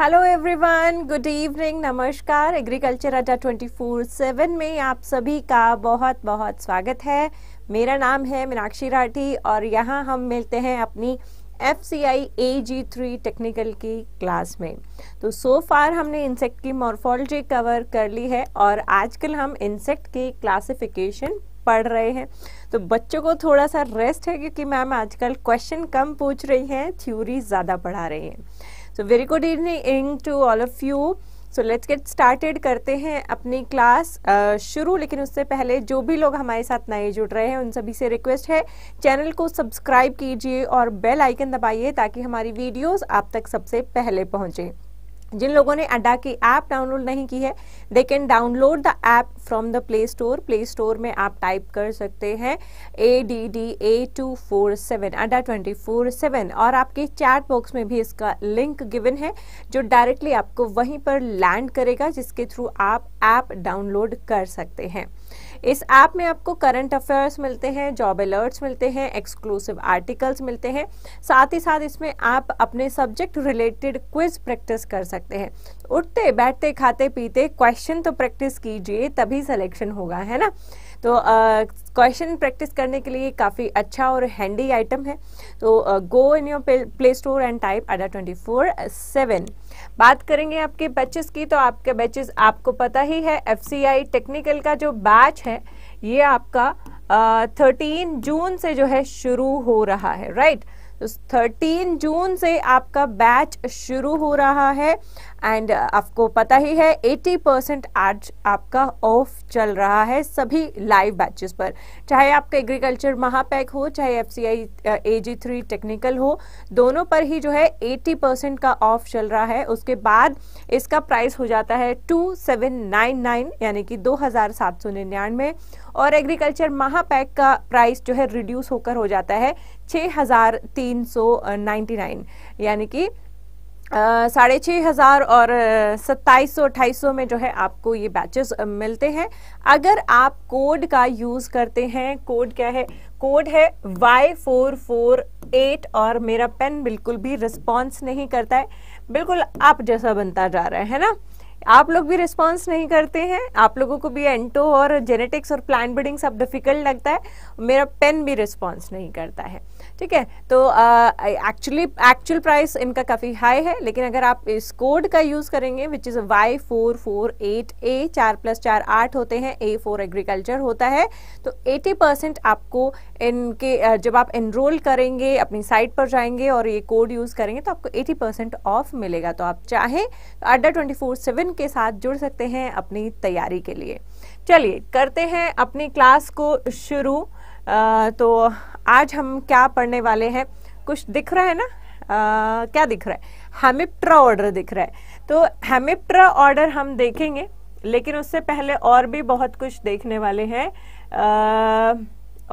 Hello everyone good evening नमस्कार agriculture Adda four seven में आप सभी का बहुत बहुत स्वागत है मेरा नाम है मीनाक्षी राठी और यहाँ हम मिलते हैं अपनी F C I A G three technical की क्लास में तो सो so फार हमने इंसेक्ट की मॉर्फोलॉजी कवर कर ली है और आजकल हम इंसेक्ट की क्लासिफिकेशन पढ़ रहे हैं तो बच्चों को थोड़ा सा रेस्ट है क्योंकि मैम आजकल क्वेश्चन कम पूछ रही हैं थ्योरी ज़्यादा पढ़ा रही हैं so very good evening to all of you so let's get started करते हैं अपनी क्लास शुरू लेकिन उससे पहले जो भी लोग हमारे साथ नए जुड़ रहे हैं उन सभी से रिक्वेस्ट है चैनल को सब्सक्राइब कीजिए और बेल आइकन दबाइए ताकि हमारी वीडियोस आप तक सबसे पहले पहुंचे जिन लोगों ने अड्डा की ऐप डाउनलोड नहीं की है they can download the app from the play store play store में आप टाइप कर सकते हैं A D D A two four seven Adda twenty four seven और आपके चैट बॉक्स में भी इसका लिंक गिवन है जो डायरेक्टली आपको वहीं पर लैंड करेगा जिसके थ्रू आप ऐप डाउनलोड कर सकते हैं इस ऐप में आपको करंट अफेयर्स मिलते हैं जॉब अलर्ट्स मिलते हैं एक्सक्लूसिव आर्टिकल्स मिलते हैं साथ ही साथ इसमें आप अपने सब्जेक्ट रिलेटेड क्विज प्रैक्टिस कर सकते हैं उठते बैठते खाते पीते क्वेश्चन तो प्रैक्टिस कीजिए तभी सिलेक्शन होगा है ना तो क्वेश्चन uh, प्रैक्टिस करने के लिए काफ़ी अच्छा और हैंडी आइटम है तो go in your play store and type Adda twenty four बात करेंगे आपके बैचेस की तो आपके बैचेस आपको पता ही है एफसीआई टेक्निकल का जो बैच है ये आपका थर्टीन जून से जो है शुरू हो रहा है राइट right? थर्टीन जून से आपका बैच शुरू हो रहा है एंड uh, आपको पता ही है 80 परसेंट आज आपका ऑफ चल रहा है सभी लाइव बैचेस पर चाहे आपका एग्रीकल्चर महापैक हो चाहे F C I A G three technical हो दोनों पर ही जो है 80 परसेंट का ऑफ चल रहा है उसके बाद इसका प्राइस हो जाता है टू सेवन नाइन नाइन यानी कि दो हज़ार सात सौ निन्यानवे और एग्रीकल्चर महापैक का प्राइस जो है रिड्यूस होकर हो जाता है 6,399 यानी कि साढ़े छः हज़ार और सत्ताईस सौ अट्ठाईस सौ में जो है आपको ये बैचेस मिलते हैं अगर आप कोड का यूज़ करते हैं कोड क्या है कोड है वाई फोर फोर एट और मेरा पेन बिल्कुल भी रिस्पॉन्स नहीं करता है बिल्कुल आप जैसा बनता जा रहा है ना आप लोग भी रिस्पॉन्स नहीं करते हैं आप लोगों को भी एंटो और जेनेटिक्स और प्लान ब्रीडिंग सब डिफिकल्ट लगता है मेरा पेन भी रिस्पॉन्स नहीं करता है ठीक है तो एक्चुअली एक्चुअल प्राइस इनका काफ़ी हाई है लेकिन अगर आप इस कोड का यूज़ करेंगे which is Y four four eight A चार प्लस चार आठ होते हैं ए फोर एग्रीकल्चर होता है तो एटी परसेंट आपको इनके जब आप इनरोल करेंगे अपनी साइट पर जाएंगे और ये कोड यूज़ करेंगे तो आपको एटी परसेंट ऑफ मिलेगा तो आप चाहें तो अड्डा ट्वेंटी फोर सेवन के साथ जुड़ सकते हैं अपनी तैयारी के लिए चलिए करते हैं अपनी क्लास को शुरू तो आज हम क्या पढ़ने वाले हैं कुछ दिख रहा है ना आ, क्या दिख रहा है हेमिप्ट्रा ऑर्डर दिख रहा है तो हेमिप्ट्रा ऑर्डर हम देखेंगे लेकिन उससे पहले और भी बहुत कुछ देखने वाले हैं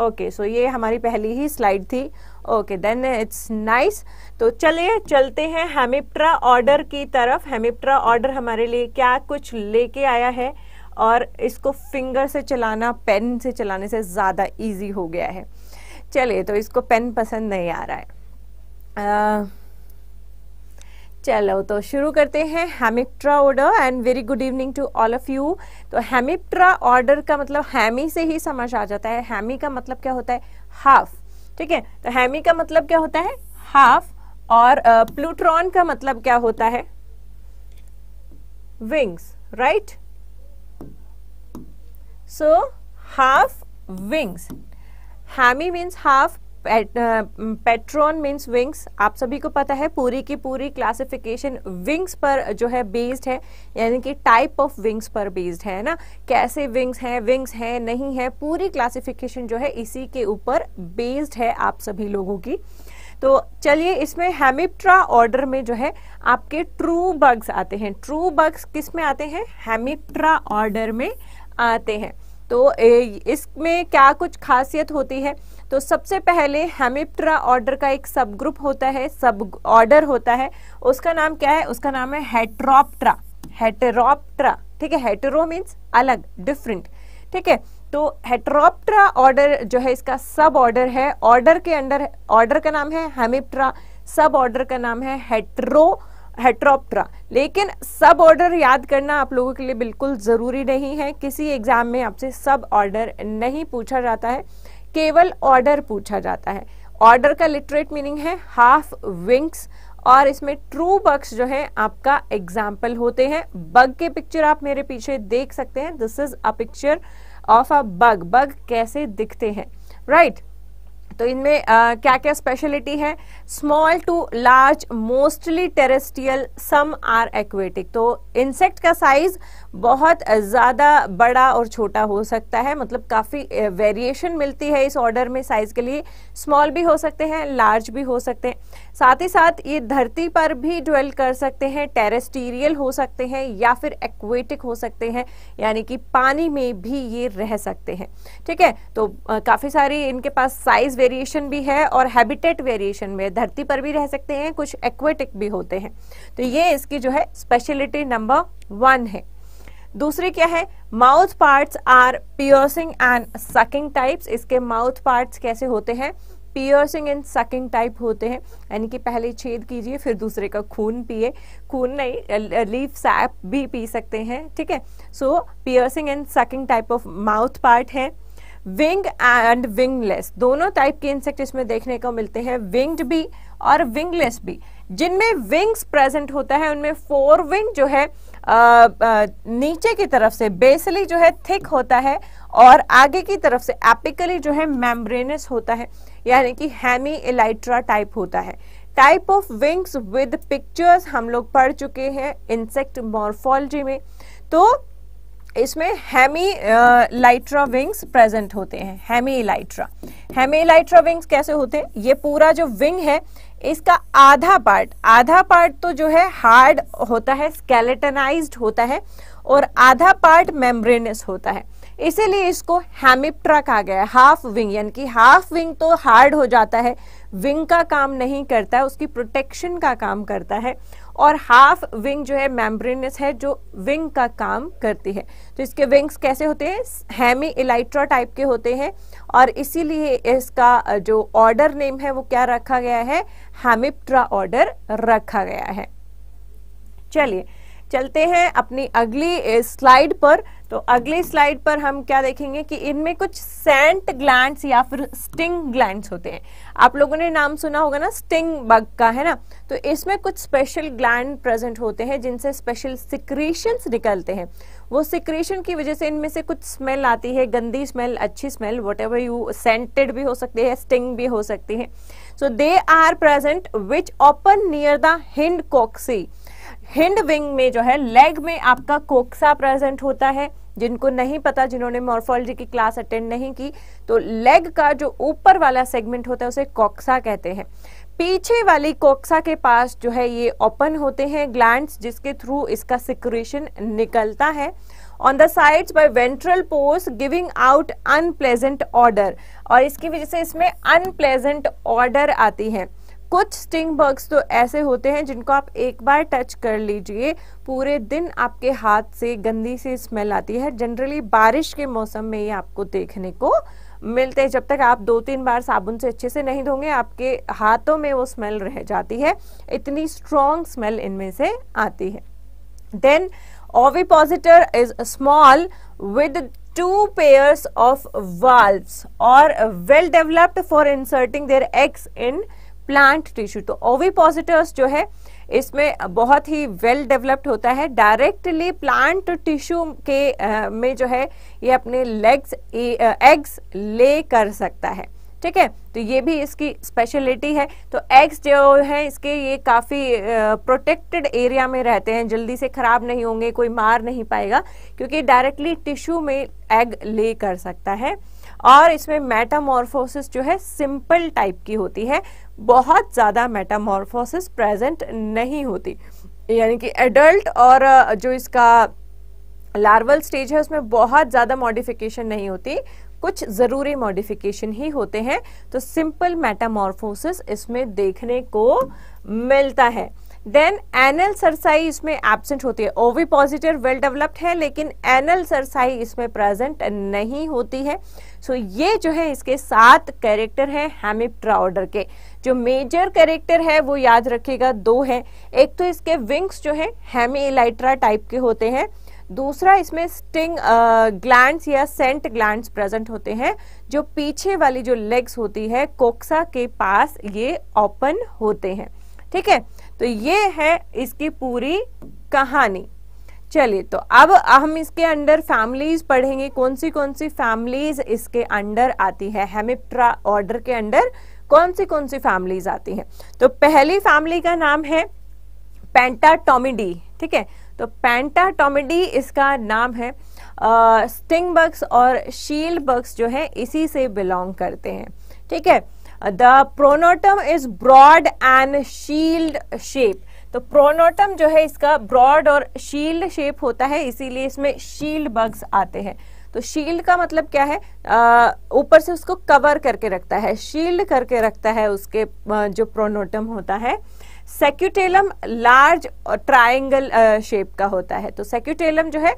ओके सो ये हमारी पहली ही स्लाइड थी ओके देन इट्स नाइस तो चलिए चलते हैं हेमिप्ट्रा ऑर्डर की तरफ हेमिप्ट्रा ऑर्डर हमारे लिए क्या कुछ लेके आया है और इसको फिंगर से चलाना पेन से चलाने से ज़्यादा इजी हो गया है चलिए तो इसको पेन पसंद नहीं आ रहा है आ, चलो तो शुरू करते हैं hemiptera order and very good evening to all of you तो हेमिप्ट्रा ऑर्डर का मतलब हैमी से ही समझ आ जाता है हैमी का मतलब क्या होता है हाफ ठीक है तो हैमी का मतलब क्या होता है हाफ और प्लूट्रॉन का मतलब क्या होता है wings right right? So half wings. Hammy means half. Pteron means wings आप सभी को पता है पूरी की पूरी क्लासिफिकेशन विंग्स पर जो है बेस्ड है यानी कि टाइप ऑफ विंग्स पर बेस्ड है ना कैसे विंग्स हैं विंग्स हैं नहीं है पूरी क्लासिफिकेशन जो है इसी के ऊपर बेस्ड है आप सभी लोगों की तो चलिए इसमें हेमिप्ट्रा ऑर्डर में जो है आपके ट्रू बग्स आते हैं ट्रू बग्स किस में आते हैं हेमिप्ट्रा ऑर्डर में आते हैं तो इसमें क्या कुछ खासियत होती है तो सबसे पहले हेमिप्ट्रा ऑर्डर का एक सब ग्रुप होता है सब ऑर्डर होता है उसका नाम क्या है उसका नाम है हेट्रोप्ट्रा हेटेरोप्ट्रा ठीक है हेटेरो मीन्स अलग डिफरेंट ठीक है तो हेट्रोप्ट्रा ऑर्डर जो है इसका सब ऑर्डर है ऑर्डर के अंडर ऑर्डर का नाम है हेमिप्ट्रा सब ऑर्डर का नाम है हेट्रो हेट्रोप्ट्रा लेकिन सब ऑर्डर याद करना आप लोगों के लिए बिल्कुल ज़रूरी नहीं है किसी एग्ज़ाम में आपसे सब ऑर्डर नहीं पूछा जाता है केवल ऑर्डर पूछा जाता है ऑर्डर का लिटरेट मीनिंग है हाफ विंग्स और इसमें ट्रू बग्स जो है आपका एग्जाम्पल होते हैं बग के पिक्चर आप मेरे पीछे देख सकते हैं this is a picture of a bug bug कैसे दिखते हैं राइट right? तो इनमें क्या क्या स्पेशलिटी है small to large mostly terrestrial some are aquatic तो इंसेक्ट का साइज बहुत ज़्यादा बड़ा और छोटा हो सकता है मतलब काफ़ी वेरिएशन मिलती है इस ऑर्डर में साइज़ के लिए स्मॉल भी हो सकते हैं लार्ज भी हो सकते हैं साथ ही साथ ये धरती पर भी ड्वेल कर सकते हैं टेरेस्टीरियल हो सकते हैं या फिर एक्वेटिक हो सकते हैं यानी कि पानी में भी ये रह सकते हैं ठीक है तो काफ़ी सारी इनके पास साइज़ वेरिएशन भी है और हैबिटेट वेरिएशन में धरती पर भी रह सकते हैं कुछ एक्वेटिक भी होते हैं तो ये इसकी जो है स्पेशलिटी नंबर वन है दूसरी क्या है mouth part are piercing and sucking types इसके माउथ पार्ट कैसे होते हैं पियर्सिंग एंड सकिंग टाइप होते हैं यानी कि पहले छेद कीजिए फिर दूसरे का खून पिए खून नहीं लीफ सैप भी पी सकते हैं ठीक है so piercing and sucking type of mouth part है विंग एंड विंगलेस दोनों टाइप के इंसेक्ट इसमें देखने को मिलते हैं विंग्ड भी और विंगलेस भी जिनमें विंग्स प्रेजेंट होता है उनमें फोर विंग जो है नीचे की तरफ से बेसली जो है थिक होता है और आगे की तरफ से एपिकली जो है मेम्ब्रेनस होता है यानी कि हैमी इलाइट्रा टाइप होता है type of wings with pictures हम लोग पढ़ चुके हैं इंसेक्ट मॉर्फोलॉजी में तो इसमें हेमी लाइट्रा विंग्स प्रेजेंट होते हैं hemelytra hemelytra wings कैसे होते हैं ये पूरा जो विंग है इसका आधा पार्ट आधा पार्ट तो जो है हार्ड होता है स्केलेटनाइज्ड होता है और आधा पार्ट मेम्ब्रेनस होता है इसीलिए इसको हेमिप्ट्रा कहा गया है हाफ विंग यानी कि हाफ विंग तो हार्ड हो जाता है विंग का काम नहीं करता है उसकी प्रोटेक्शन का काम करता है और हाफ विंग जो है मेम्ब्रेनस है जो विंग का काम करती है तो इसके विंग्स कैसे होते हैं हैमी इलाइट्रा टाइप के होते हैं और इसीलिए इसका जो ऑर्डर नेम है वो क्या रखा गया है हेमिप्ट्रा ऑर्डर रखा गया है चलिए चलते हैं अपनी अगली स्लाइड पर तो अगली स्लाइड पर हम क्या देखेंगे कि इनमें कुछ सेंट ग्लैंड्स या फिर स्टिंग ग्लैंड्स होते हैं आप लोगों ने नाम सुना होगा ना स्टिंग बग का है ना तो इसमें कुछ स्पेशल ग्लैंड प्रेजेंट होते हैं जिनसे स्पेशल सिक्रीशंस निकलते हैं वो सिक्रेशन की वजह से इनमें से कुछ स्मेल आती है गंदी स्मेल अच्छी smell whatever you scented भी हो सकते है स्टिंग भी हो सकती है so they are present which open near the hind coxae hind wing में जो है लेग में आपका कोक्सा प्रेजेंट होता है जिनको नहीं पता जिन्होंने मॉर्फोलॉजी की क्लास अटेंड नहीं की तो लेग का जो ऊपर वाला सेगमेंट होता है उसे कोक्सा कहते हैं पीछे वाली कोक्सा के पास जो है ये ओपन होते हैं ग्लैंड्स जिसके थ्रू इसका सिक्रेशन निकलता है on the sides by ventral pores giving out unpleasant odour और इसकी वजह से इसमें अनप्लेजेंट ऑर्डर आती है कुछ स्टिंग बग्स तो ऐसे होते हैं जिनको आप एक बार टच कर लीजिए पूरे दिन आपके हाथ से गंदी सी स्मेल आती है जनरली बारिश के मौसम में ये आपको देखने को मिलते हैं जब तक आप दो तीन बार साबुन से अच्छे से नहीं धोगे आपके हाथों में वो स्मेल रह जाती है इतनी स्ट्रॉन्ग स्मेल इनमें से आती है then ovipositor is small with two pairs of valve और well developed for inserting their eggs in plant tissue तो ओवी पॉजिटर्स जो है इसमें बहुत ही वेल डेवलप्ड होता है डायरेक्टली प्लांट टिश्यू के आ, में जो है ये अपने लेग्स एग्स ले कर सकता है ठीक है तो ये भी इसकी स्पेशलिटी है तो एग्स जो है इसके ये काफ़ी प्रोटेक्टेड एरिया में रहते हैं जल्दी से ख़राब नहीं होंगे कोई मार नहीं पाएगा क्योंकि डायरेक्टली टिश्यू में एग ले कर सकता है और इसमें मेटामॉर्फोसिस जो है सिंपल टाइप की होती है बहुत ज़्यादा मेटामॉर्फोसिस प्रेजेंट नहीं होती यानी कि एडल्ट और जो इसका लार्वल स्टेज है उसमें बहुत ज़्यादा मॉडिफिकेशन नहीं होती कुछ ज़रूरी मॉडिफिकेशन ही होते हैं तो सिंपल मेटामॉर्फोसिस इसमें देखने को मिलता है देन एनल सरसाई इसमें एबसेंट होती है ओवी पॉजिटिव वेल डेवलप्ड है लेकिन एनल सरसाई इसमें प्रेजेंट नहीं होती है सो so, ये जो है इसके सात कैरेक्टर हैं हेमिप्ट्रा ऑर्डर के जो मेजर कैरेक्टर है वो याद रखिएगा दो है एक तो इसके विंग्स जो है हेमी इलाइट्रा टाइप के होते हैं दूसरा इसमें स्टिंग ग्लैंड्स या सेंट ग्लैंड्स प्रेजेंट होते हैं जो पीछे वाली जो लेग्स होती है कोक्सा के पास ये ओपन होते हैं ठीक है तो ये है इसकी पूरी कहानी चलिए तो अब हम इसके अंडर फैमिलीज पढ़ेंगे कौन सी कौन सी फैमिलीज इसके अंडर आती है हेमिप्ट्रा ऑर्डर के अंडर कौन सी कौन सी फैमिलीज आती हैं तो पहली फैमिली का नाम है पेंटाटोमिडी ठीक है तो पेंटाटोमिडी इसका नाम है स्टिंग बग्स और शील्ड बग्स जो है इसी से बिलोंग करते हैं ठीक है the pronotum is broad and shield shape तो प्रोनोटम जो है इसका ब्रॉड और शील्ड शेप होता है इसीलिए इसमें शील्ड बग्स आते हैं तो शील्ड का मतलब क्या है ऊपर से उसको कवर करके रखता है शील्ड करके रखता है उसके जो प्रोनोटम होता है सेक्यूटेलम लार्ज ट्राइंगल शेप का होता है तो सेक्यूटेलम जो है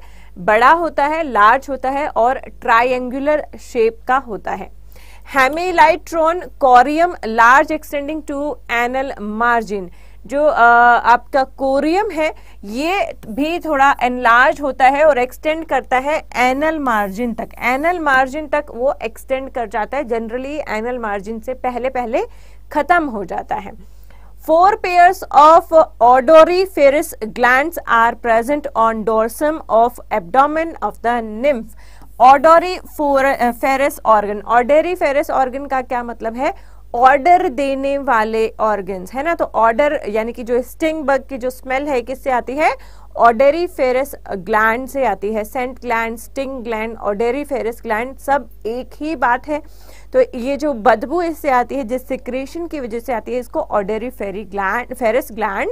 बड़ा होता है लार्ज होता है और ट्राइंगुलर शेप का होता है hemelytron corium large extending to anal margin जो आपका कोरियम है ये भी थोड़ा एनलार्ज होता है और एक्सटेंड करता है एनल मार्जिन तक एनल मार्जिन तक वो एक्सटेंड कर जाता है जनरली एनल मार्जिन से पहले पहले खत्म हो जाता है four pairs of odoriferous gland are present on dorsum of abdomen of the nymph odoriferous organ odoriferous organ का क्या मतलब है ऑर्डर देने वाले ऑर्गन्स है ना तो ऑर्डर यानी कि जो स्टिंग बग की जो स्मेल है किससे आती है ऑर्डरी फेरस ग्लैंड से आती है scent gland sting gland odoriferous gland सब एक ही बात है तो ये जो बदबू इससे आती है जिस सिक्रेशन की वजह से आती है इसको ऑर्डरी फेरी ग्लैंड फेरस ग्लैंड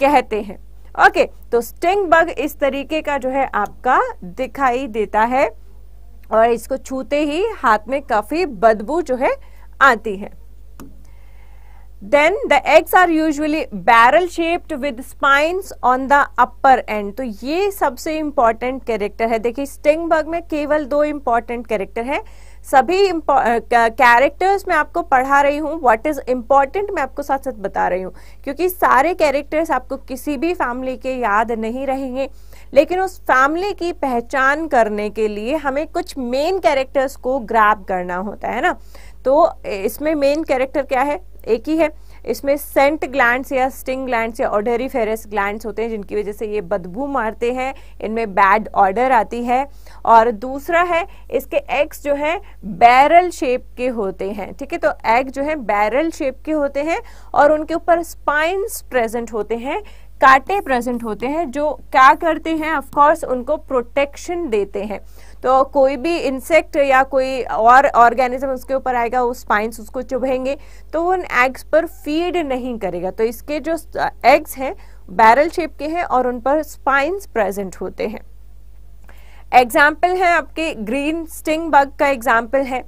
कहते हैं ओके okay, तो स्टिंग बग इस तरीके का जो है आपका दिखाई देता है और इसको छूते ही हाथ में काफी बदबू जो है आती है then the eggs are usually barrel shaped with spines on the upper end तो ये सबसे इंपॉर्टेंट कैरेक्टर है देखिए स्टिंग बग में केवल दो इंपॉर्टेंट कैरेक्टर है सभी कैरेक्टर्स मैं आपको पढ़ा रही हूँ व्हाट इज़ इम्पॉर्टेंट मैं आपको साथ साथ बता रही हूँ क्योंकि सारे कैरेक्टर्स आपको किसी भी फैमिली के याद नहीं रहेंगे लेकिन उस फैमिली की पहचान करने के लिए हमें कुछ मेन कैरेक्टर्स को ग्रैप करना होता है ना तो इसमें मेन कैरेक्टर क्या है एक ही है इसमें सेंट ग्लैंड्स या स्टिंग ग्लैंड्स या ऑर्डरी फेरस ग्लैंड्स होते हैं जिनकी वजह से ये बदबू मारते हैं इनमें बैड ऑर्डर आती है और दूसरा है इसके एग्स जो हैं बैरल शेप के होते हैं ठीक है तो एग जो है बैरल शेप के होते हैं और उनके ऊपर स्पाइंस प्रेजेंट होते हैं कांटे प्रेजेंट होते हैं जो क्या करते हैं ऑफकोर्स उनको प्रोटेक्शन देते हैं तो कोई भी इंसेक्ट या कोई और ऑर्गेनिज्म उसके ऊपर आएगा वो स्पाइंस उसको चुभेंगे तो वो उन एग्स पर फीड नहीं करेगा तो इसके जो एग्स हैं बैरल शेप के हैं और उन पर स्पाइंस प्रेजेंट होते हैं एग्जाम्पल है आपके ग्रीन स्टिंग बग का एग्जाम्पल है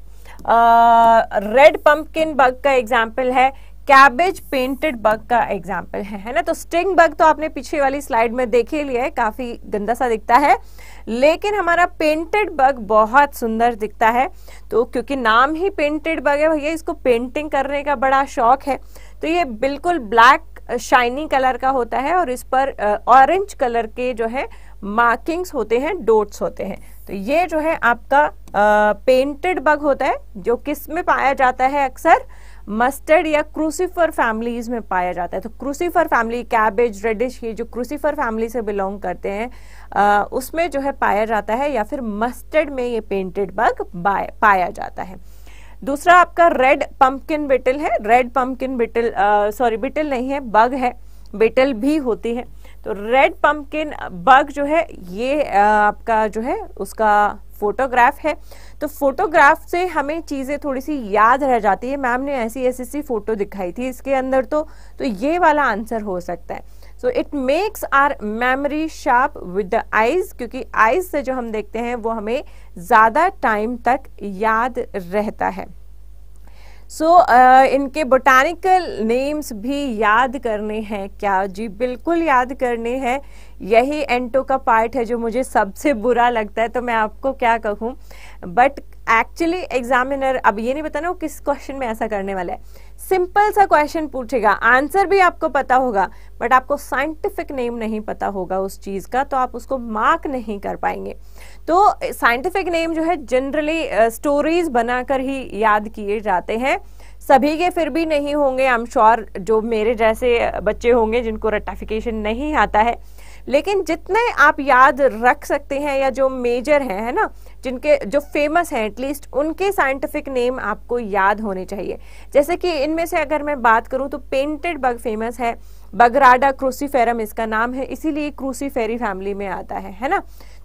रेड पंपकिन बग का एग्जाम्पल है कैबेज पेंटेड बग का एग्जाम्पल है है ना तो स्टिंग बग तो आपने पीछे वाली स्लाइड में देखे लिया है काफी गंदा सा दिखता है लेकिन हमारा पेंटेड बग बहुत सुंदर दिखता है तो क्योंकि नाम ही पेंटेड बग है भैया इसको पेंटिंग करने का बड़ा शौक है तो ये बिल्कुल ब्लैक शाइनी कलर का होता है और इस पर ऑरेंज कलर के जो है मार्किंग्स होते हैं डोट्स होते हैं तो ये जो है आपका पेंटेड बग होता है जो किस में पाया जाता है अक्सर मस्टर्ड या क्रूसीफर फैमिलीज में पाया जाता है तो क्रूसीफर फैमिली कैबेज रेडिश ये जो क्रूसीफर फैमिली से बिलोंग करते हैं उसमें जो है पाया जाता है या फिर मस्टर्ड में ये पेंटेड बग पाया जाता है दूसरा आपका रेड पंपकिन बिटल है red pumpkin beetle sorry beetle नहीं है बग है बिटल भी होती है तो रेड पम्पकिन बग जो है ये आपका जो है उसका फोटोग्राफ है तो फोटोग्राफ से हमें चीज़ें थोड़ी सी याद रह जाती है मैम ने ऐसी ऐसी सी फोटो दिखाई थी इसके अंदर तो तो ये वाला आंसर हो सकता है so it makes our memory sharp with the eyes क्योंकि आइज से जो हम देखते हैं वो हमें ज़्यादा टाइम तक याद रहता है सो so, uh, इनके बोटानिकल नेम्स भी याद करने हैं क्या जी बिल्कुल याद करने हैं यही एंटो का पार्ट है जो मुझे सबसे बुरा लगता है तो मैं आपको क्या कहूँ बट एक्चुअली एग्जामिनर अब ये नहीं बताना वो किस क्वेश्चन में ऐसा करने वाला है सिंपल सा क्वेश्चन पूछेगा आंसर भी आपको पता होगा बट आपको साइंटिफिक नेम नहीं पता होगा उस चीज़ का तो आप उसको मार्क नहीं कर पाएंगे तो साइंटिफिक नेम जो है जनरली स्टोरीज uh, बनाकर ही याद किए जाते हैं सभी के फिर भी नहीं होंगे आई एम श्योर जो मेरे जैसे बच्चे होंगे जिनको रेटाफिकेशन नहीं आता है लेकिन जितने आप याद रख सकते हैं या जो मेजर हैं है ना जिनके जो फेमस हैं एटलीस्ट उनके साइंटिफिक नेम आपको याद होने चाहिए जैसे कि इनमें से अगर मैं बात करूं तो पेंटेड बग फेमस है बगराडा क्रूसीफेरम इसका नाम है इसीलिए क्रूसीफेरी फैमिली में आता है है ना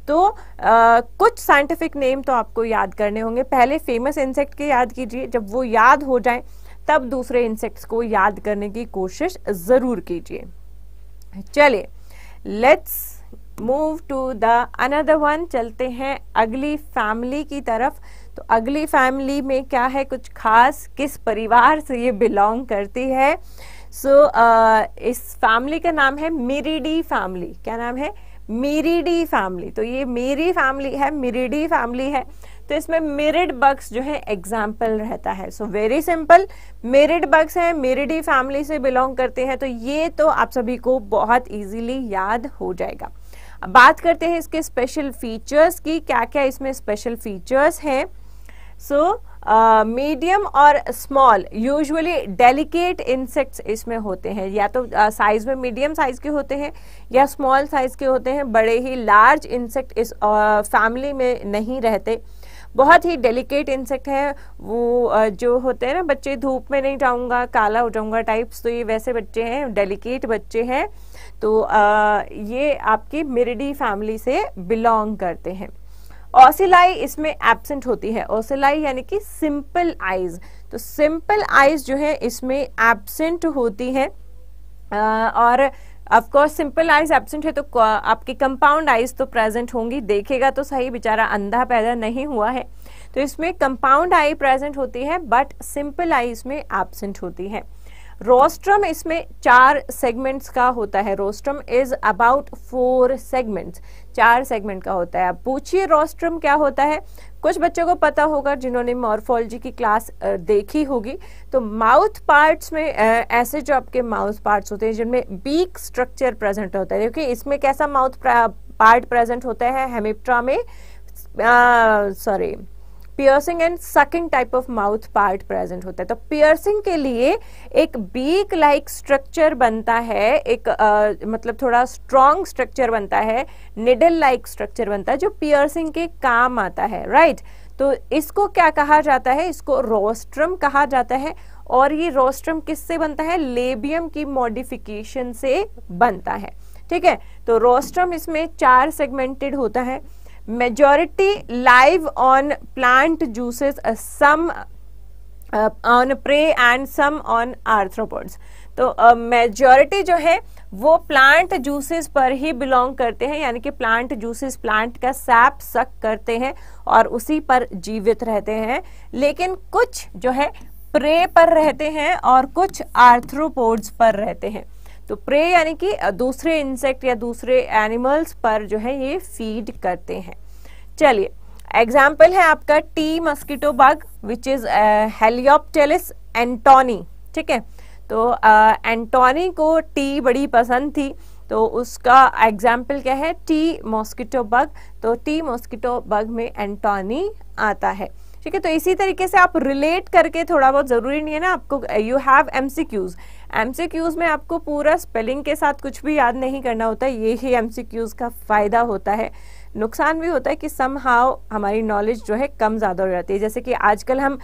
तो आ, कुछ साइंटिफिक नेम तो आपको याद करने होंगे पहले फेमस इंसेक्ट के याद कीजिए जब वो याद हो जाए तब दूसरे इंसेक्ट्स को याद करने की कोशिश ज़रूर कीजिए चलिए let's move to the another one चलते हैं अगली फैमिली की तरफ तो अगली फैमिली में क्या है कुछ खास किस परिवार से ये बिलोंग करती है सो so, uh, इस फैमिली का नाम है मिरीडी फैमिली क्या नाम है मिरीडी फैमिली तो ये मेरी फैमिली है मिरीडी फैमिली है तो इसमें मेरिड बग्स जो है एग्जाम्पल रहता है so very simple mirid bugs है मेरिडी फैमिली से बिलोंग करते हैं तो ये तो आप सभी को बहुत इजीली याद हो जाएगा बात करते हैं इसके स्पेशल फीचर्स की क्या क्या इसमें स्पेशल फीचर्स हैं सो मीडियम और स्मॉल यूजुअली डेलिकेट इंसेक्ट्स इसमें होते हैं या तो साइज uh, में मीडियम साइज के होते हैं या स्मॉल साइज के होते हैं बड़े ही लार्ज इंसेक्ट इस फैमिली uh, में नहीं रहते बहुत ही डेलिकेट इंसेक्ट है वो जो होते हैं ना बच्चे धूप में नहीं जाऊंगा काला हो जाऊंगा टाइप्स तो ये वैसे बच्चे हैं डेलिकेट बच्चे हैं तो आ, ये आपकी मिरिडी फैमिली से बिलोंग करते हैं ओसिलाई इसमें एबसेंट होती है ओसिलाई यानी कि सिंपल आइज तो सिंपल आइज जो है इसमें एबसेंट होती है आ, और कोर्स सिंपल आइज एबसेंट है तो आपकी कंपाउंड आइज तो प्रेजेंट होंगी देखेगा तो सही बेचारा अंधा पैदा नहीं हुआ है तो इसमें कंपाउंड आई प्रेजेंट होती है बट सिंपल आई इसमें एबसेंट होती है रोस्ट्रम इसमें चार सेगमेंट्स का होता है rostrum is about four segments चार सेगमेंट का होता है अब पूछिए रोस्ट्रम क्या होता है कुछ बच्चों को पता होगा जिन्होंने मॉर्फोलॉजी की क्लास देखी होगी तो माउथ पार्ट्स में ऐसे जो आपके माउथ पार्ट्स होते हैं जिनमें बीक स्ट्रक्चर प्रेजेंट होता है क्योंकि इसमें कैसा माउथ पार्ट प्रेजेंट होता है हेमिप्ट्रा में sorry piercing and sucking type of mouth part present होता है तो पियर्सिंग के लिए एक बीक लाइक स्ट्रक्चर बनता है एक uh, मतलब थोड़ा स्ट्रॉन्ग स्ट्रक्चर बनता है निडल लाइक स्ट्रक्चर बनता है जो पियर्सिंग के काम आता है राइट right? तो इसको क्या कहा जाता है इसको रोस्ट्रम कहा जाता है और ये रोस्ट्रम किससे बनता है लेबियम की मॉडिफिकेशन से बनता है ठीक है तो रोस्ट्रम इसमें चार सेगमेंटेड होता है majority live on plant juices uh, some uh, on prey and some on arthropods तो मेजॉरिटी uh, जो है वो प्लांट जूसेस पर ही बिलोंग करते हैं यानी कि प्लांट जूसेस प्लांट का सैप सक करते हैं और उसी पर जीवित रहते हैं लेकिन कुछ जो है प्रे पर रहते हैं और कुछ आर्थ्रोपोड्स पर रहते हैं तो प्रे यानी कि दूसरे इंसेक्ट या दूसरे एनिमल्स पर जो है ये फीड करते हैं चलिए एग्जाम्पल है आपका tea mosquito bug which is Helopeltis antonii ठीक है तो एंटोनी uh, को टी बड़ी पसंद थी तो उसका एग्जाम्पल क्या है टी मॉस्किटो बग तो टी मॉस्किटो बग में एंटोनी आता है ठीक है तो इसी तरीके से आप रिलेट करके थोड़ा बहुत ज़रूरी नहीं है ना आपको you have M C Qs M C Qs में आपको पूरा स्पेलिंग के साथ कुछ भी याद नहीं करना होता ये ही एम सी क्यूज़ का फ़ायदा होता है नुकसान भी होता है कि सम हाव हमारी नॉलेज जो है कम ज़्यादा हो जाती है जैसे कि आजकल हम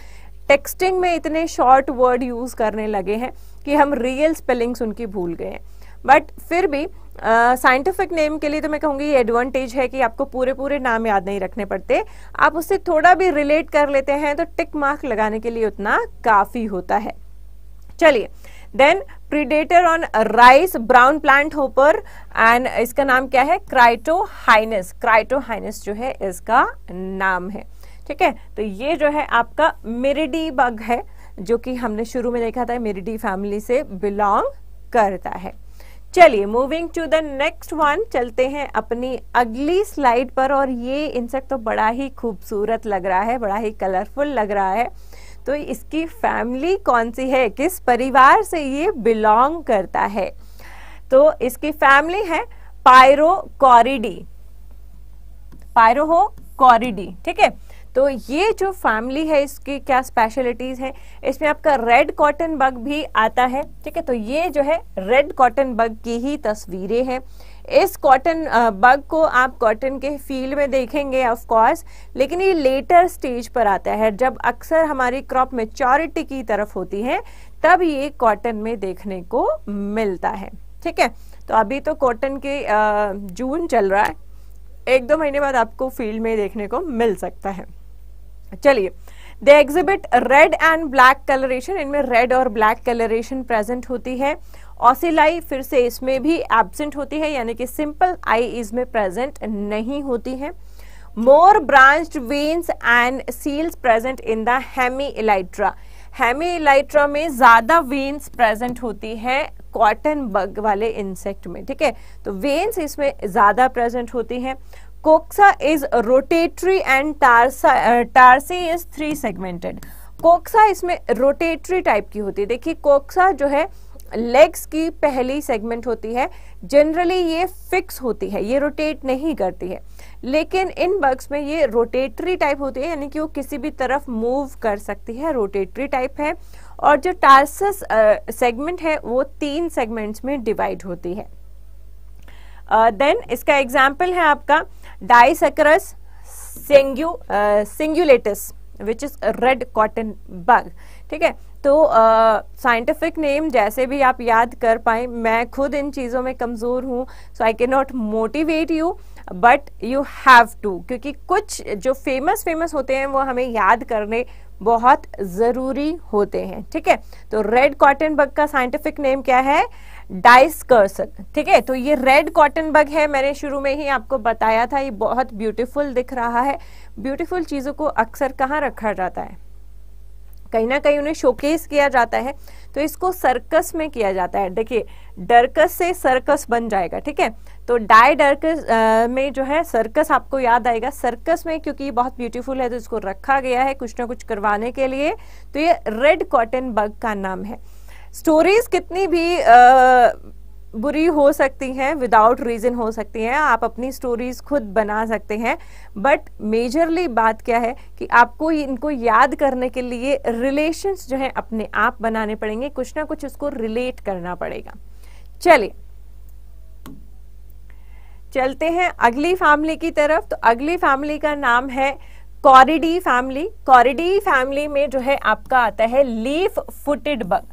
टेक्सटिंग में इतने शॉर्ट वर्ड यूज़ करने लगे हैं कि हम रियल स्पेलिंग्स उनकी भूल गए हैं बट फिर भी साइंटिफिक uh, नेम के लिए तो मैं कहूँगी ये एडवांटेज है कि आपको पूरे पूरे नाम याद नहीं रखने पड़ते आप उससे थोड़ा भी रिलेट कर लेते हैं तो टिक मार्क लगाने के लिए उतना काफ़ी होता है चलिए then predator on rice brown plant hopper and इसका नाम क्या है क्राइटोहाइनस क्राइटोहाइनस जो है इसका नाम है ठीक है तो ये जो है आपका मिरिडी बग है जो कि हमने शुरू में देखा था मिरिडी फैमिली से बिलोंग करता है चलिए moving to the next one चलते हैं अपनी अगली स्लाइड पर और ये इंसेक्ट तो बड़ा ही खूबसूरत लग रहा है बड़ा ही कलरफुल लग रहा है तो इसकी फैमिली कौन सी है किस परिवार से ये बिलोंग करता है तो इसकी फैमिली है पायरो कॉरिडी पायरो हो कॉरिडी ठीक है तो ये जो फैमिली है इसकी क्या स्पेशलिटीज़ है इसमें आपका रेड कॉटन बग भी आता है ठीक है तो ये जो है रेड कॉटन बग की ही तस्वीरें हैं इस कॉटन बग को आप कॉटन के फील्ड में देखेंगे ऑफ कोर्स लेकिन ये लेटर स्टेज पर आता है जब अक्सर हमारी क्रॉप मेचोरिटी की तरफ होती है तब ये कॉटन में देखने को मिलता है ठीक है तो अभी तो कॉटन के जून चल रहा है एक दो महीने बाद आपको फील्ड में देखने को मिल सकता है चलिए they exhibit red and black coloration इनमें रेड और ब्लैक कलरेशन प्रेजेंट होती है ऑसिलाई फिर से इसमें भी एबसेंट होती है यानी कि सिंपल आई इसमें प्रेजेंट नहीं होती है more branch veins and cells present in the hemelytra hemelytra में ज़्यादा वेन्स प्रेजेंट होती है कॉटन बग वाले इंसेक्ट में ठीक है तो वेन्स इसमें ज़्यादा प्रेजेंट होती है coxa is rotatory and tarsa, is three segmented coxa इसमें रोटेटरी टाइप की होती है देखिए कोक्सा जो है लेग्स की पहली सेगमेंट होती है जनरली ये फिक्स होती है ये रोटेट नहीं करती है लेकिन इन बग्स में ये रोटेटरी टाइप होती है यानी कि वो किसी भी तरफ मूव कर सकती है रोटेटरी टाइप है और जो टार्सस सेगमेंट uh, है वो तीन सेगमेंट्स में डिवाइड होती है देन uh, इसका एग्जाम्पल है आपका डाइसेकरस सेंग्यू cingulatus which is red cotton bug ठीक है तो साइंटिफिक uh, नेम जैसे भी आप याद कर पाए मैं खुद इन चीज़ों में कमज़ोर हूँ so I can not motivate you but you have to क्योंकि कुछ जो फेमस फेमस होते हैं वो हमें याद करने बहुत ज़रूरी होते हैं ठीक है तो रेड कॉटन बग का साइंटिफिक नेम क्या है डाइसकर्सन ठीक है तो ये रेड कॉटन बग है मैंने शुरू में ही आपको बताया था ये बहुत ब्यूटीफुल दिख रहा है ब्यूटीफुल चीज़ों को अक्सर कहाँ रखा जाता है कहीं ना कहीं उन्हें शोकेस किया जाता है तो इसको सर्कस में किया जाता है देखिए डर्कस से सर्कस बन जाएगा ठीक है तो डाई डर्कस में जो है सर्कस आपको याद आएगा सर्कस में क्योंकि ये बहुत ब्यूटीफुल है तो इसको रखा गया है कुछ ना कुछ करवाने के लिए तो ये रेड कॉटन बग का नाम है स्टोरीज कितनी भी आ, बुरी हो सकती हैं विदाउट रीज़न हो सकती हैं आप अपनी स्टोरीज खुद बना सकते हैं बट मेजरली बात क्या है कि आपको इनको याद करने के लिए रिलेशंस जो हैं अपने आप बनाने पड़ेंगे कुछ ना कुछ उसको रिलेट करना पड़ेगा चलिए चलते हैं अगली फैमिली की तरफ तो अगली फैमिली का नाम है कॉरिडी फैमिली कॉरिडी फैमिली में जो है आपका आता है leaf footed bug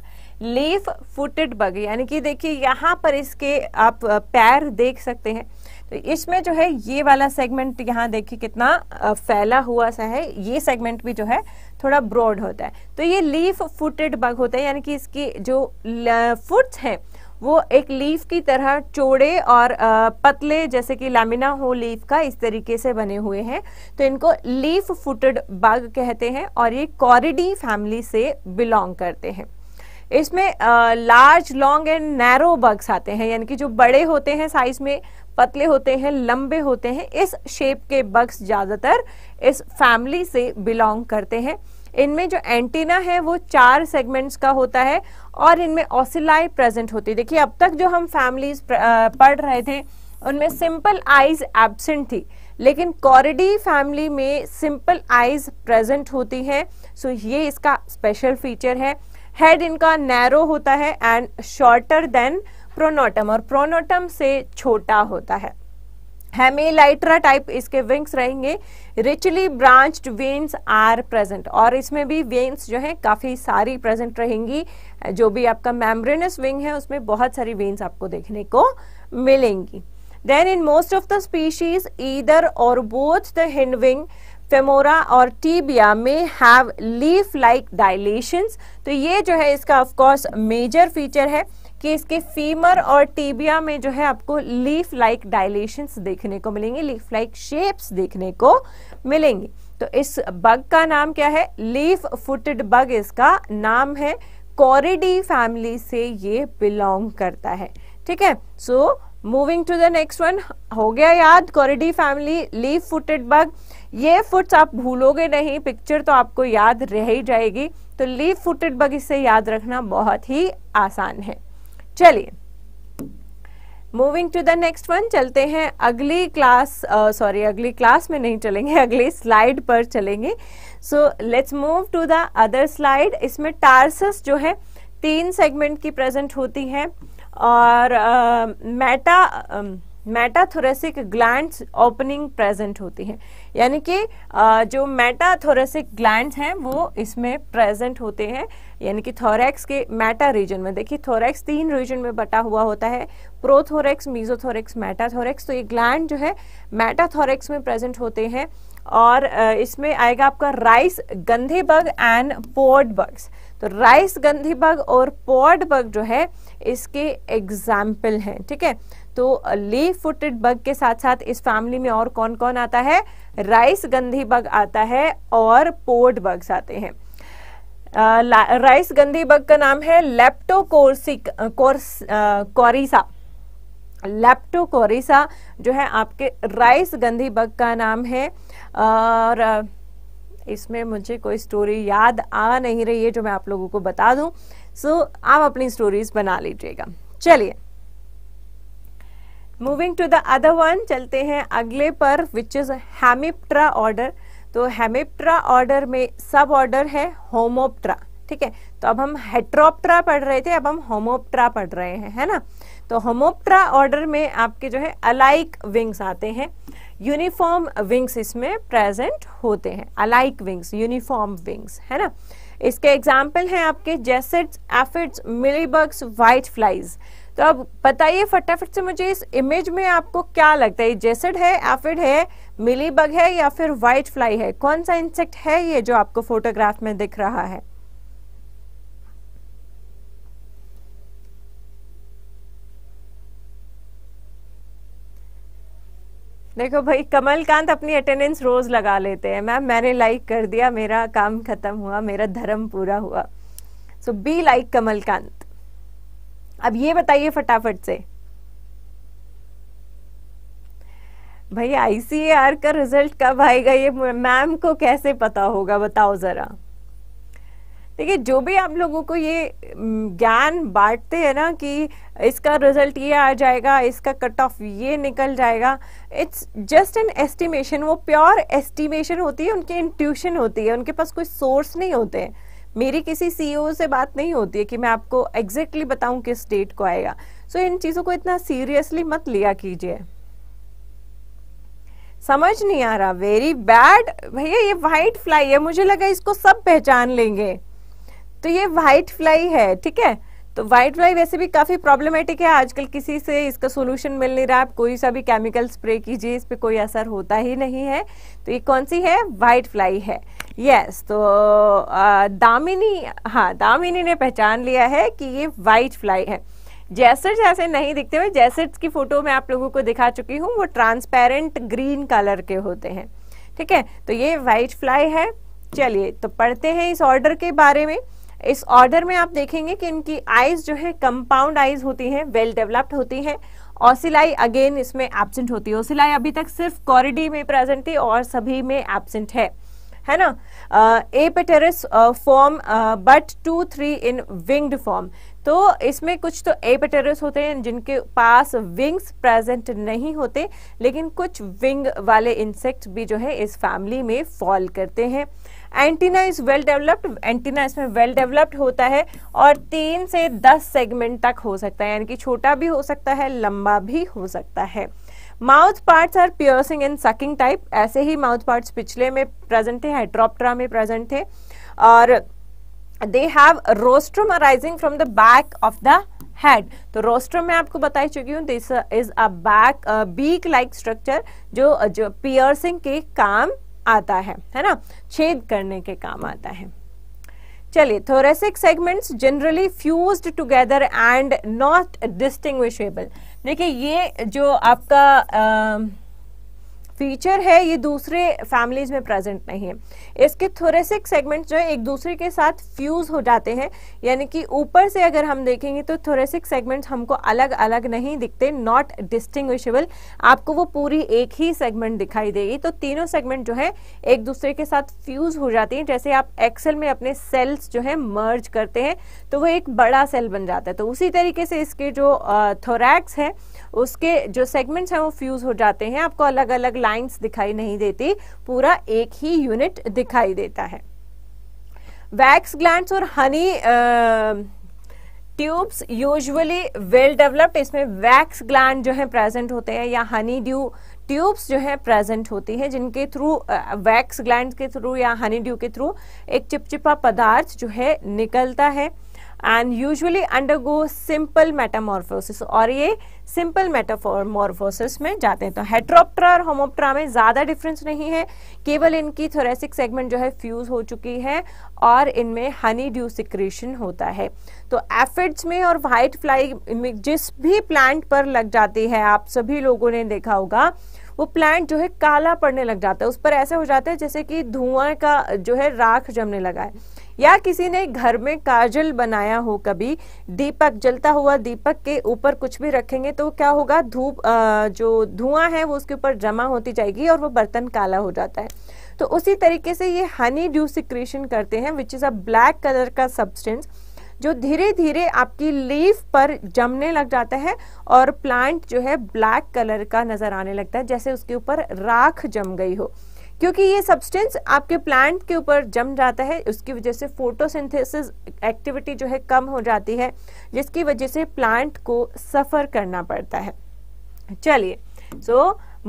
leaf footed bug यानी कि देखिए यहाँ पर इसके आप पैर देख सकते हैं तो इसमें जो है ये वाला सेगमेंट यहाँ देखिए कितना फैला हुआ सा है ये सेगमेंट भी जो है थोड़ा ब्रॉड होता है तो ये लीफ फुटेड बग होता है यानी कि इसकी जो फुट्स हैं वो एक लीफ की तरह चौड़े और पतले जैसे कि लामिना हो लीफ का इस तरीके से बने हुए हैं तो इनको लीफ फुटेड बग कहते हैं और ये कॉरिडी फैमिली से बिलोंग करते हैं इसमें large long and narrow bugs आते हैं यानी कि जो बड़े होते हैं साइज में पतले होते हैं लंबे होते हैं इस शेप के बग्स ज़्यादातर इस फैमिली से बिलोंग करते हैं इनमें जो एंटीना है वो चार सेगमेंट्स का होता है और इनमें ऑसिलाई प्रेजेंट होती है देखिए अब तक जो हम फैमिलीज पढ़ रहे थे उनमें सिंपल आइज एबसेंट थी लेकिन कॉरिडी फैमिली में सिंपल आइज प्रेजेंट होती हैं सो ये इसका स्पेशल फीचर है हेड इनका नैरो होता है एंड शॉर्टर देन प्रोनोटम और प्रोनोटम से छोटा होता है हेमेलाइट्रा टाइप इसके विंग्स रहेंगे richly branched veins are present और इसमें भी वेन्स जो है काफ़ी सारी प्रेजेंट रहेंगी जो भी आपका मेम्ब्रेनस विंग है उसमें बहुत सारी वेन्स आपको देखने को मिलेंगी then in most of the species either और both the hind wing femora और टीबिया में हैव लीफ लाइक डायलेशंस तो ये जो है इसका ऑफकोर्स मेजर फीचर है कि इसके फीमर और टीबिया में जो है आपको लीफ लाइक डायलेशंस देखने को मिलेंगे लीफ लाइक शेप्स देखने को मिलेंगे तो इस बग का नाम क्या है लीफ फुटेड बग इसका नाम है कॉरिडी फैमिली से ये बिलोंग करता है ठीक है so moving to the next one हो गया याद Coreidae family leaf footed bug ये फुट्स आप भूलोगे नहीं पिक्चर तो आपको याद रह ही जाएगी तो लीव फुटेड बग इसे याद रखना बहुत ही आसान है चलिए moving to the next one चलते हैं अगली क्लास सॉरी अगली क्लास में नहीं चलेंगे अगली स्लाइड पर चलेंगे so let's move to the other slide इसमें टार्सस जो है तीन सेगमेंट की प्रेजेंट होती है और meta uh, metathoracic glands opening present होती है यानी कि जो मेटाथोरेसिक ग्लैंड्स हैं वो इसमें प्रेजेंट होते हैं यानी कि थोरेक्स के मेटा रीजन में देखिए थोरेक्स तीन रीजन में बटा हुआ होता है प्रोथोरेक्स मीजोथोरेक्स मेटाथोरेक्स तो ये ग्लैंड जो है मेटाथोरेक्स में प्रेजेंट होते हैं और इसमें आएगा आपका rice gundhi bug and pod bugs तो राइस गंधी बग और पोर्ड बग जो है इसके एग्जाम्पल हैं ठीक है तो ली फुटेड बग के साथ साथ इस फैमिली में और कौन कौन आता है राइस गंधी बग आता है और पोर्ट बग्स आते हैं राइस गंधी बग का नाम है लेप्टोकोर्सिक कोर्स कॉरिसा लेप्टोकोरिसा जो है आपके राइस गंधी बग का नाम है और इसमें मुझे कोई स्टोरी याद आ नहीं रही है जो मैं आप लोगों को बता दूं सो so, आप अपनी स्टोरीज बना लीजिएगा चलिए moving to the other one चलते हैं अगले पर विच इज हेमिप्ट्रा ऑर्डर तो हेमिप्ट्रा ऑर्डर में सब ऑर्डर है होमोप्ट्रा ठीक है तो अब हम हेट्रोप्ट्रा पढ़ रहे थे अब हम होमोप्ट्रा पढ़ रहे हैं है ना तो होमोप्ट्रा ऑर्डर में आपके जो है अलाइक विंग्स आते हैं यूनिफॉर्म विंग्स इसमें प्रेजेंट होते हैं अलाइक विंग्स यूनिफॉर्म विंग्स है ना इसके एग्जाम्पल हैं आपके jassids aphids mealybugs white flies तो अब बताइए फटाफट से मुझे इस इमेज में आपको क्या लगता है जेसिड है एफिड है मिलीबग है या फिर व्हाइट फ्लाई है कौन सा इंसेक्ट है ये जो आपको फोटोग्राफ में दिख रहा है देखो भाई कमलकांत अपनी अटेंडेंस रोज लगा लेते हैं मैम मैंने लाइक कर दिया मेरा काम खत्म हुआ मेरा धर्म पूरा हुआ सो बी लाइक कमलकांत अब ये बताइए फटाफट से भाई आईसीएआर का रिजल्ट कब आएगा ये मैम को कैसे पता होगा बताओ जरा देखिए जो भी आप लोगों को ये ज्ञान बांटते हैं ना कि इसका रिजल्ट ये आ जाएगा इसका कट ऑफ ये निकल जाएगा इट्स जस्ट एन एस्टिमेशन वो प्योर एस्टिमेशन होती है उनकी इंट्यूशन होती है उनके पास कोई सोर्स नहीं होते हैं मेरी किसी सीईओ e से बात नहीं होती है कि मैं आपको एग्जैक्टली exactly बताऊं किस डेट को आएगा सो so, इन चीज़ों को इतना सीरियसली मत लिया कीजिए समझ नहीं आ रहा वेरी बैड भैया ये वाइट फ्लाई है मुझे लगा इसको सब पहचान लेंगे तो ये व्हाइट फ्लाई है ठीक है तो व्हाइट फ्लाई वैसे भी काफ़ी प्रॉब्लमेटिक है आजकल किसी से इसका सोल्यूशन मिल नहीं रहा आप कोई सा भी केमिकल स्प्रे कीजिए इस पर कोई असर होता ही नहीं है तो ये कौन सी है वाइट फ्लाई है यस yes, तो आ, दामिनी हाँ दामिनी ने पहचान लिया है कि ये व्हाइट फ्लाई है जैसर्स ऐसे नहीं दिखते हुए जैसेट्स की फ़ोटो मैं आप लोगों को दिखा चुकी हूँ वो ट्रांसपेरेंट ग्रीन कलर के होते हैं ठीक है तो ये व्हाइट फ्लाई है चलिए तो पढ़ते हैं इस ऑर्डर के बारे में इस ऑर्डर में आप देखेंगे कि इनकी आईज जो है कंपाउंड आईज होती है वेल डेवलप्ड होती है ऑसिलाई अगेन इसमें एबसेंट होती है ऑसिलाई अभी तक सिर्फ कॉरिडी में प्रेजेंट थी और सभी में एबसेंट है है ना apterous form but two three in winged form तो इसमें कुछ तो ए पेटेरस होते हैं जिनके पास विंग्स प्रेजेंट नहीं होते लेकिन कुछ विंग वाले इंसेक्ट भी जो है इस फैमिली में फॉल करते हैं antenna is well developed antenna इसमें वेल डेवलप्ड होता है और तीन से दस सेगमेंट तक हो सकता है यानी कि छोटा भी हो सकता है लंबा भी हो सकता है mouth parts are piercing and sucking type ऐसे ही माउथ पार्ट्स पिछले में प्रेजेंट थे हाइड्रोप्ट्रा में प्रेजेंट थे और they have rostrum arising from the back of the head तो रोस्ट्रम में आपको बता ही चुकी हूँ this is a back beak like structure जो जो पियर्सिंग के काम आता है है ना छेद करने के काम आता है चलिए thoracic segments generally fused together and not distinguishable देखिए ये जो आपका आ, फीचर है ये दूसरे फैमिलीज में प्रेजेंट नहीं है इसके थोरेसिक सेगमेंट जो है एक दूसरे के साथ फ्यूज हो जाते हैं यानी कि ऊपर से अगर हम देखेंगे तो थोरेसिक सेगमेंट्स हमको अलग अलग नहीं दिखते नॉट डिस्टिंग्विशेबल आपको वो पूरी एक ही सेगमेंट दिखाई देगी तो तीनों सेगमेंट जो है एक दूसरे के साथ फ्यूज हो जाती है जैसे आप एक्सेल में अपने सेल्स जो है मर्ज करते हैं तो वो एक बड़ा सेल बन जाता है तो उसी तरीके से इसके जो थोरैक्स है उसके जो सेगमेंट्स हैं वो फ्यूज हो जाते हैं आपको अलग अलग लाइन लाइंस दिखाई नहीं देती पूरा एक ही यूनिट दिखाई देता है वैक्स ग्लैंड और honey tubes usually well developed इसमें वैक्स ग्लैंड जो है प्रेजेंट होते हैं या हनी ड्यू ट्यूब्स जो है प्रेजेंट होती है जिनके थ्रू वैक्स ग्लैंड के थ्रू या हनी ड्यू के थ्रू एक चिपचिपा पदार्थ जो है निकलता है and usually undergo simple metamorphosis और ये सिंपल metamorphosis में जाते हैं तो हेट्रोप्ट्रा और होमोप्ट्रा में ज़्यादा डिफरेंस नहीं है केवल इनकी थोरेसिक सेगमेंट जो है फ्यूज़ हो चुकी है और इनमें हनी ड्यू होता है तो एफिड्स में और fly फ्लाई जिस भी प्लांट पर लग जाती है आप सभी लोगों ने देखा होगा वो प्लांट जो है काला पड़ने लग जाता है उस पर ऐसे हो जाता है जैसे कि धुआं का जो है राख जमने लगा है या किसी ने घर में काजल बनाया हो कभी दीपक जलता हुआ दीपक के ऊपर कुछ भी रखेंगे तो क्या होगा धूप जो धुआं है वो उसके ऊपर जमा होती जाएगी और वो बर्तन काला हो जाता है तो उसी तरीके से ये हनी ड्यू सिक्रेशन करते हैं which is a black colour का सब्सटेंस जो धीरे धीरे आपकी लीफ पर जमने लग जाता है और प्लांट जो है ब्लैक कलर का नज़र आने लगता है जैसे उसके ऊपर राख जम गई हो क्योंकि ये सब्सटेंस आपके प्लांट के ऊपर जम जाता है उसकी वजह से फोटोसिंथेसिस एक्टिविटी जो है कम हो जाती है जिसकी वजह से प्लांट को सफ़र करना पड़ता है चलिए so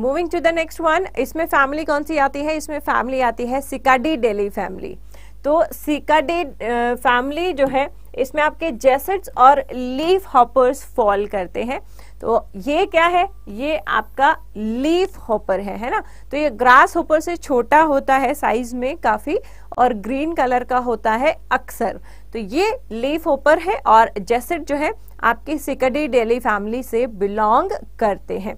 moving to the next one इसमें फैमिली कौन सी आती है इसमें फैमिली आती है सिकाडी डेली फैमिली तो सिकाडी फैमिली जो है इसमें आपके जेसेट्स और लीफ हॉपर्स फॉल करते हैं तो ये क्या है ये आपका लीफ होपर है है ना तो ये ग्रास होपर से छोटा होता है साइज में काफी और ग्रीन कलर का होता है अक्सर तो ये लीफ होपर है और जेसेट जो है आपकी सिकडी डेली फैमिली से बिलोंग करते हैं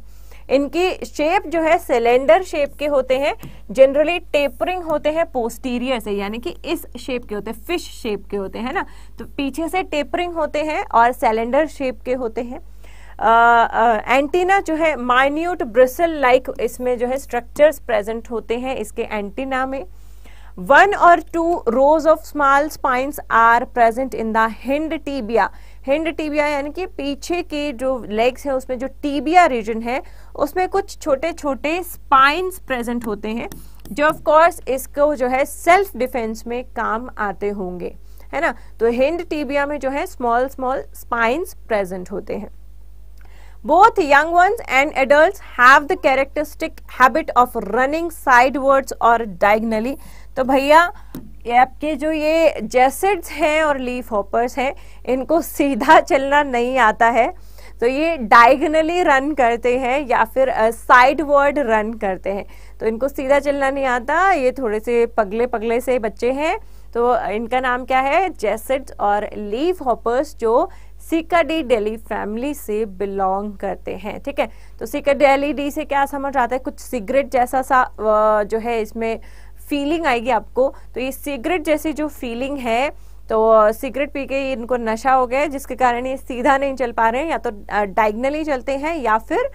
इनकी शेप जो है सिलेंडर शेप के होते हैं जनरली टेपरिंग होते हैं पोस्टीरियर से यानी कि इस शेप के होते हैं फिश शेप के होते हैं ना तो पीछे से टेपरिंग होते हैं और सिलेंडर शेप के होते हैं एंटीना जो है माइन्यूट ब्रिसल लाइक इसमें जो है स्ट्रक्चर्स प्रेजेंट होते हैं इसके एंटीना में वन और two rows of small spines are present in the hind tibia hind tibia यानी कि पीछे के जो लेग्स है उसमें जो टीबिया रीजन है उसमें कुछ छोटे छोटे स्पाइंस प्रेजेंट होते हैं जो ऑफ कोर्स इसको जो है सेल्फ डिफेंस में काम आते होंगे है ना तो हिंड टीबिया में जो है स्मॉल स्मॉल स्पाइंस प्रेजेंट होते हैं Both young ones and adults have the characteristic habit of running sidewards or diagonally. तो भैया ये आपके जो ये जेसिड्स हैं और लीफ हॉपर्स हैं इनको सीधा चलना नहीं आता है तो ये डायगनली रन करते हैं या फिर साइड वर्ड रन करते हैं तो इनको सीधा चलना नहीं आता ये थोड़े से पगले पगले से बच्चे हैं तो इनका नाम क्या है जेसिड्स और लीफ हॉपर्स जो डेली फैमिली से बिलोंग करते हैं ठीक है तो डी से क्या समझ आता है कुछ सिगरेट जैसा सा जो है इसमें फीलिंग आएगी आपको तो ये सिगरेट जैसी जो फीलिंग है तो सिगरेट पी के इनको नशा हो गया जिसके कारण ये सीधा नहीं चल पा रहे हैं या तो डाइग्नली चलते हैं या फिर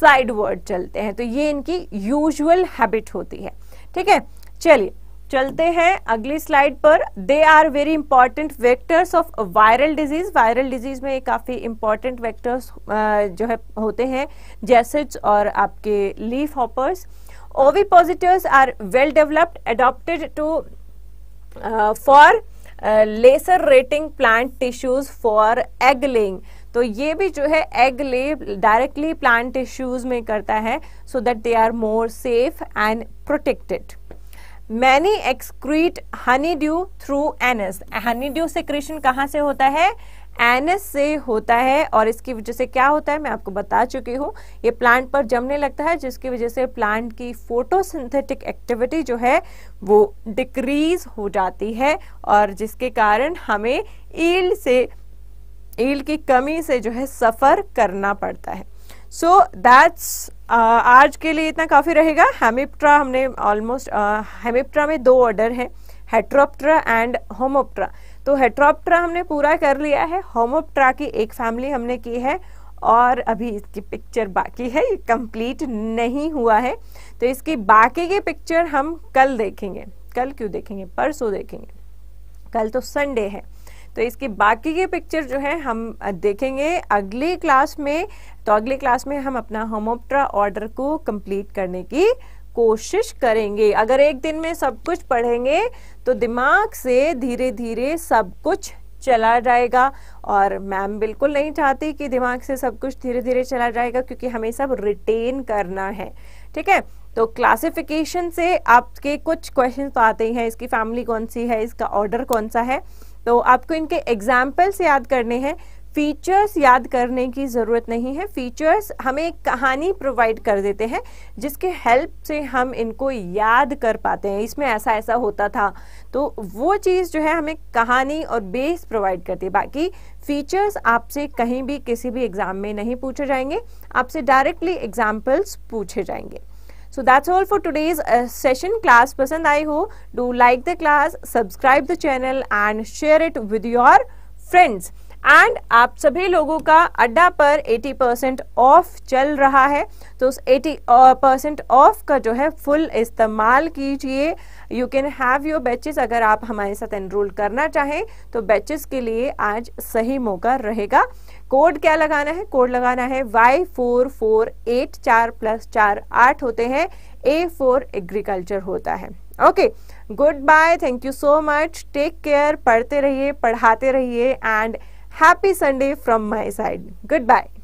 साइडवर्ड चलते हैं तो ये इनकी यूजुअल हैबिट होती है ठीक है चलिए चलते हैं अगली स्लाइड पर they are very important vectors of viral disease viral disease में काफ़ी इंपॉर्टेंट वेक्टर्स जो है होते हैं जैसेट्स और आपके लीफ हॉपर्स ओवी ovipositors are well developed adopted to for lacerating plant tissues for egg तो ये भी जो है एग ले डायरेक्टली प्लांट टिश्यूज में करता है so that they are more safe and protected many excrete honey dew through anus honey dew secretion कहाँ से होता है एनस से होता है और इसकी वजह से क्या होता है मैं आपको बता चुकी हूँ ये प्लांट पर जमने लगता है जिसकी वजह से प्लांट की फोटोसिंथेटिक एक्टिविटी जो है वो डिक्रीज हो जाती है और जिसके कारण हमें ईल से ईल की कमी से जो है सफ़र करना पड़ता है सो दैट्स uh, आज के लिए इतना काफ़ी रहेगा हेमिप्ट्रा हमने ऑलमोस्ट हेमिप्ट्रा uh, में दो ऑर्डर हैं हेट्रोप्ट्रा एंड होमोप्ट्रा तो हेट्रोप्ट्रा हमने पूरा कर लिया है होमोप्ट्रा की एक फैमिली हमने की है और अभी इसकी पिक्चर बाकी है ये कंप्लीट नहीं हुआ है तो इसकी बाकी की पिक्चर हम कल देखेंगे कल क्यों देखेंगे परसों देखेंगे कल तो संडे है तो इसके बाकी के पिक्चर जो है हम देखेंगे अगली क्लास में तो अगली क्लास में हम अपना होमोप्ट्रा ऑर्डर को कंप्लीट करने की कोशिश करेंगे अगर एक दिन में सब कुछ पढ़ेंगे तो दिमाग से धीरे धीरे सब कुछ चला जाएगा और मैम बिल्कुल नहीं चाहती कि दिमाग से सब कुछ धीरे धीरे चला जाएगा क्योंकि हमें सब रिटेन करना है ठीक है तो क्लासिफिकेशन से आपके कुछ क्वेश्चन तो आते ही हैं इसकी फैमिली कौन सी है इसका ऑर्डर कौन सा है तो आपको इनके एग्जाम्पल्स याद करने हैं फीचर्स याद करने की ज़रूरत नहीं है फीचर्स हमें एक कहानी प्रोवाइड कर देते हैं जिसके हेल्प से हम इनको याद कर पाते हैं इसमें ऐसा ऐसा होता था तो वो चीज़ जो है हमें कहानी और बेस प्रोवाइड करती है बाकी फीचर्स आपसे कहीं भी किसी भी एग्ज़ाम में नहीं पूछे जाएंगे आपसे डायरेक्टली एग्जाम्पल्स पूछे जाएंगे So that's all for today's uh, session class. Pasand I ho, do like the class, subscribe the channel and share it with your friends. And आप सभी लोगों का अड्डा पर 80 परसेंट ऑफ चल रहा है तो उस 80 परसेंट ऑफ का जो है फुल इस्तेमाल कीजिए you can have your batches अगर आप हमारे साथ एनरोल करना चाहें तो बैचेस के लिए आज सही मौका रहेगा कोड क्या लगाना है कोड लगाना है वाई फोर फोर एट चार प्लस चार आठ होते हैं ए फोर एग्रीकल्चर होता है okay good bye thank you so much take care पढ़ते रहिए पढ़ाते रहिए and Happy Sunday from my side. Goodbye.